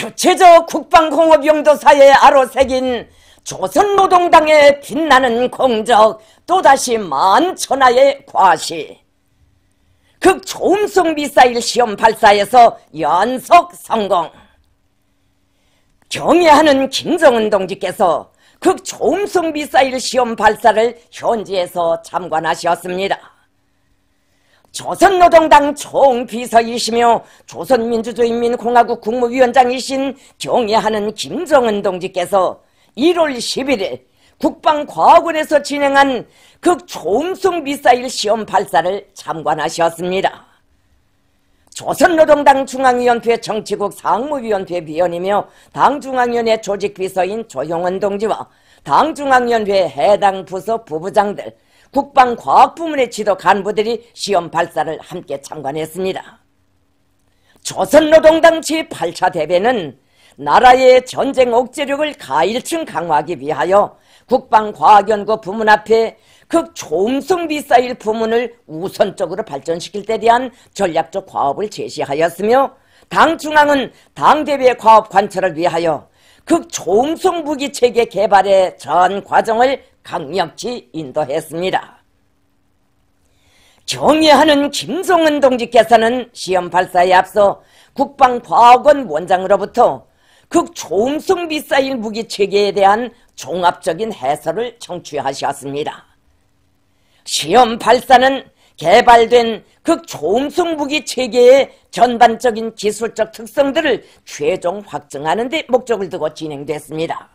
주체적 국방공업 용도사에 아로새긴 조선노동당의 빛나는 공적 또다시 만천하의 과시 극 초음속 미사일 시험 발사에서 연속 성공 경애하는 김정은 동지께서 극 초음속 미사일 시험 발사를 현지에서 참관하셨습니다. 조선노동당 총비서이시며 조선민주주의인민공화국 국무위원장이신 경애하는 김정은 동지께서 1월 11일 국방과학원에서 진행한 극초음속 미사일 시험 발사를 참관하셨습니다. 조선노동당 중앙위원회 정치국 상무위원회 위원이며 당중앙위원회 조직비서인 조용원 동지와 당중앙위원회 해당 부서 부부장들 국방과학부문의 지도 간부들이 시험 발사를 함께 참관했습니다. 조선노동당 제8차 대회는 나라의 전쟁 억제력을 가일층 강화하기 위하여 국방과학연구 부문 앞에 극초음속 미사일 부문을 우선적으로 발전시킬 때 대한 전략적 과업을 제시하였으며 당 중앙은 당대회 과업 관철을 위하여 극초음성무기 체계 개발의 전 과정을 강력히 인도했습니다. 경의하는 김성은 동지께서는 시험 발사에 앞서 국방과학원 원장으로부터 극초음성 미사일 무기 체계에 대한 종합적인 해설을 청취하셨습니다. 시험 발사는 개발된 극초음성무기 체계의 전반적인 기술적 특성들을 최종 확정하는데 목적을 두고 진행됐습니다.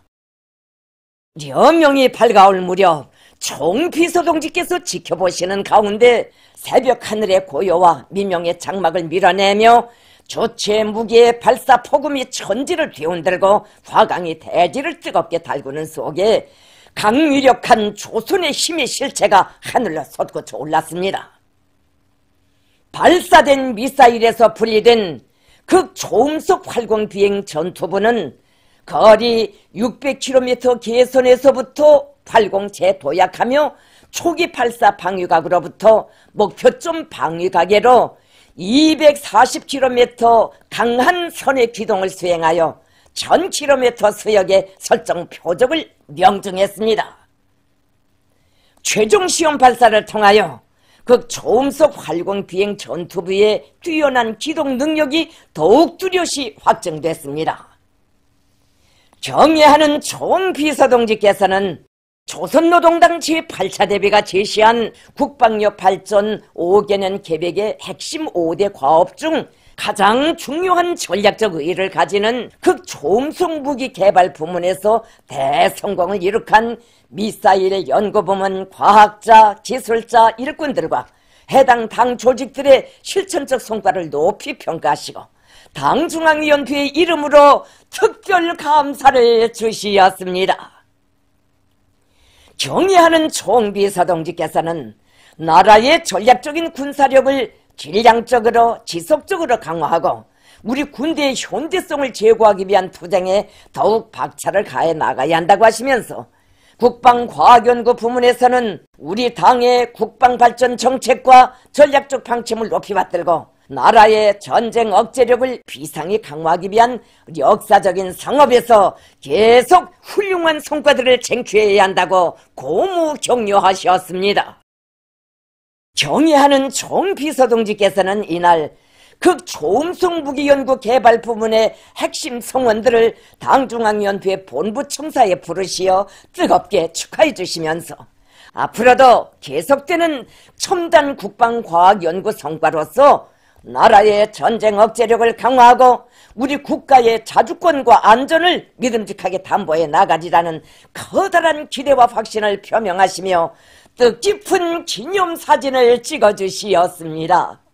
여명이 밝아올 무렵 총비소동지께서 지켜보시는 가운데 새벽 하늘의 고요와 미명의 장막을 밀어내며 조체 무기의 발사 폭음이 천지를 뒤흔들고 화강이 대지를 뜨겁게 달구는 속에 강유력한 조선의 힘의 실체가 하늘로 솟구쳐 올랐습니다. 발사된 미사일에서 분리된 극초음속 활공 비행 전투부는 거리 600km 개선에서부터 활공체 도약하며 초기 발사 방위각으로부터 목표점 방위각에로 240km 강한 선의 기동을 수행하여 1000km 수역의 설정 표적을 명중했습니다. 최종 시험 발사를 통하여 그 초음속 활공 비행 전투부의 뛰어난 기동 능력이 더욱 뚜렷이 확정됐습니다. 경애하는 총비서동지께서는 조선노동당 제8차 대비가 제시한 국방력 발전 5개년 계획의 핵심 5대 과업 중 가장 중요한 전략적 의의를 가지는 극초음속 무기 개발 부문에서 대성공을 이룩한 미사일 연구부문 과학자, 기술자, 일꾼들과 해당 당 조직들의 실천적 성과를 높이 평가하시고 당 중앙위원회의 이름으로 특별 감사를 주시었습니다. 경의하는 총비서동지께서는 나라의 전략적인 군사력을 질량적으로 지속적으로 강화하고 우리 군대의 현대성을 제고하기 위한 투쟁에 더욱 박차를 가해 나가야 한다고 하시면서 국방과학연구 부문에서는 우리 당의 국방발전 정책과 전략적 방침을 높이 받들고 나라의 전쟁 억제력을 비상히 강화하기 위한 역사적인 상업에서 계속 훌륭한 성과들을 쟁취해야 한다고 고무 격려하셨습니다. 경의하는 종비서동지께서는 이날 극초음성무기연구 개발 부문의 핵심 성원들을 당중앙위원회 본부 청사에 부르시어 뜨겁게 축하해 주시면서 앞으로도 계속되는 첨단 국방과학연구 성과로서 나라의 전쟁 억제력을 강화하고 우리 국가의 자주권과 안전을 믿음직하게 담보해 나가리라는 커다란 기대와 확신을 표명하시며 뜻깊은 그 기념사진을 찍어주시었습니다.